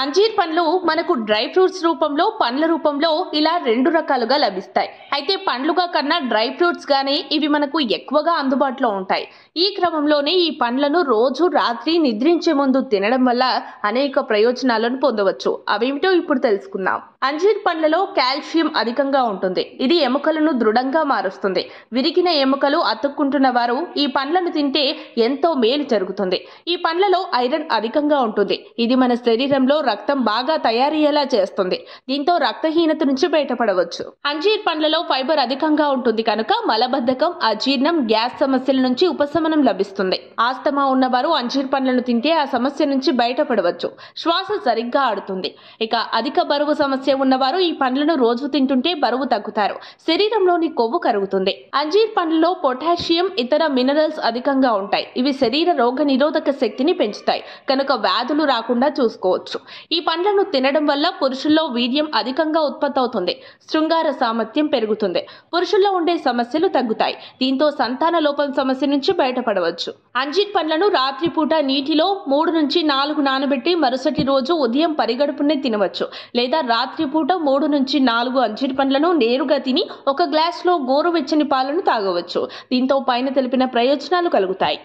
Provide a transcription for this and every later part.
అంజీర్ పండ్లు మనకు dry fruits రూపంలో పండ్ల రూపంలో ఇలా రెండు రకాలుగా లభిస్తాయి అయితే పండ్లుగా కన్నా డ్రై ఫ్రూట్స్ గానే ఇవి మనకు ఎక్కువగా అందుబాటులో ఉంటాయి ఈ క్రమంలోనే ఈ పండ్లను రోజు రాత్రి నిద్రించే ముందు తినడం వల్ల అనేక ప్రయోజనాలను పొందవచ్చు అవేమిటో ఇప్పుడు తెలుసుకుందాం అంజీర్ పండ్లలో కాల్షియం అధికంగా ఉంటుంది ఇది ఎముకలను దృఢంగా మారుస్తుంది విరిగిన ఎముకలు అతుక్కుంటున్న వారు ఈ పండ్లను తింటే ఎంతో మేలు జరుగుతుంది ఈ పండ్లలో ఐరన్ అధికంగా ఉంటుంది ఇది మన శరీరంలో రక్తం బాగా తయారయ్యేలా చేస్తుంది దీంతో రక్తహీనత నుంచి బయటపడవచ్చు అంజీర్ పండ్లలో ఫైబర్ అధికంగా ఉంటుంది కనుక మలబద్ధకం అజీర్ణం గ్యాస్ సమస్యల నుంచి ఉపశమనం లభిస్తుంది ఆస్తమా ఉన్నవారు అంజీర్ పండ్లను తింటే ఆ సమస్య నుంచి బయటపడవచ్చు శ్వాస సరిగ్గా ఆడుతుంది ఇక అధిక బరువు సమస్య ఉన్నవారు ఈ పండ్లను రోజు తింటుంటే బరువు తగ్గుతారు శరీరంలోని కొవ్వు కరుగుతుంది అంజీర్ పండ్లలో పొటాషియం ఇతర మినరల్స్ అధికంగా ఉంటాయి ఇవి శరీర రోగ నిరోధక శక్తిని పెంచుతాయి కనుక వ్యాధులు రాకుండా చూసుకోవచ్చు ఈ పండ్లను తినడం వల్ల పురుషుల్లో వీర్యం అధికంగా ఉత్పత్తి అవుతుంది శృంగార సామర్థ్యం పెరుగుతుంది పురుషుల్లో ఉండే సమస్యలు తగ్గుతాయి దీంతో సంతాన లోపం సమస్య నుంచి బయటపడవచ్చు అంజీర్ పండ్లను రాత్రిపూట నీటిలో మూడు నుంచి నాలుగు నానబెట్టి మరుసటి రోజు ఉదయం పరిగడుపునే తినవచ్చు లేదా రాత్రిపూట మూడు నుంచి నాలుగు అంజీర్ పండ్లను నేరుగా తిని ఒక గ్లాస్లో గోరువెచ్చని పాలను తాగవచ్చు దీంతో పైన తెలిపిన ప్రయోజనాలు కలుగుతాయి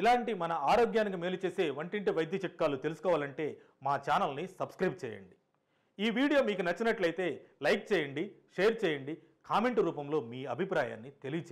ఇలాంటి మన ఆరోగ్యానికి మేలు చేసే వంటింటి వైద్య చిట్కాలు తెలుసుకోవాలంటే మా ఛానల్ని సబ్స్క్రైబ్ చేయండి ఈ వీడియో మీకు నచ్చినట్లయితే లైక్ చేయండి షేర్ చేయండి కామెంట్ రూపంలో మీ అభిప్రాయాన్ని తెలియచేయండి